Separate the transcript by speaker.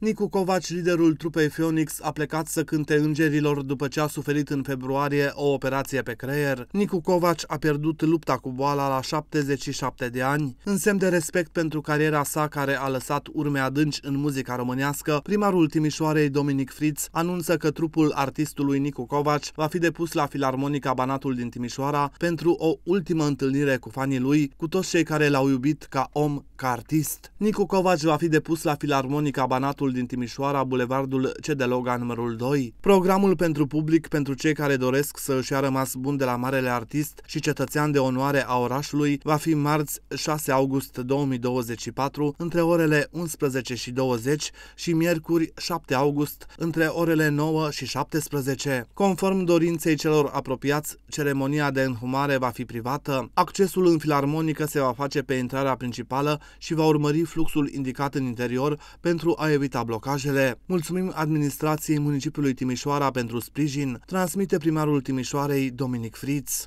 Speaker 1: Nicu Covaci, liderul trupei Phoenix, a plecat să cânte îngerilor după ce a suferit în februarie o operație pe creier. Nicu Covaci a pierdut lupta cu boala la 77 de ani. În semn de respect pentru cariera sa care a lăsat urme adânci în muzica românească, primarul Timișoarei Dominic Fritz anunță că trupul artistului Nicu Covaci va fi depus la Filarmonica Banatul din Timișoara pentru o ultimă întâlnire cu fanii lui, cu toți cei care l-au iubit ca om, ca artist. Nicu Covaci va fi depus la Filarmonica Banatul Bulevardul din Timișoara, Bulevardul Cedeloga numărul 2. Programul pentru public pentru cei care doresc să își a rămas bun de la marele artist și cetățean de onoare a orașului va fi marți 6 august 2024 între orele 11 și 20 și miercuri 7 august între orele 9 și 17. Conform dorinței celor apropiați, ceremonia de înhumare va fi privată. Accesul în filarmonică se va face pe intrarea principală și va urmări fluxul indicat în interior pentru a evita evita blocajele. Mulțumim administrației municipiului Timișoara pentru sprijin, transmite primarul Timișoarei Dominic Friț.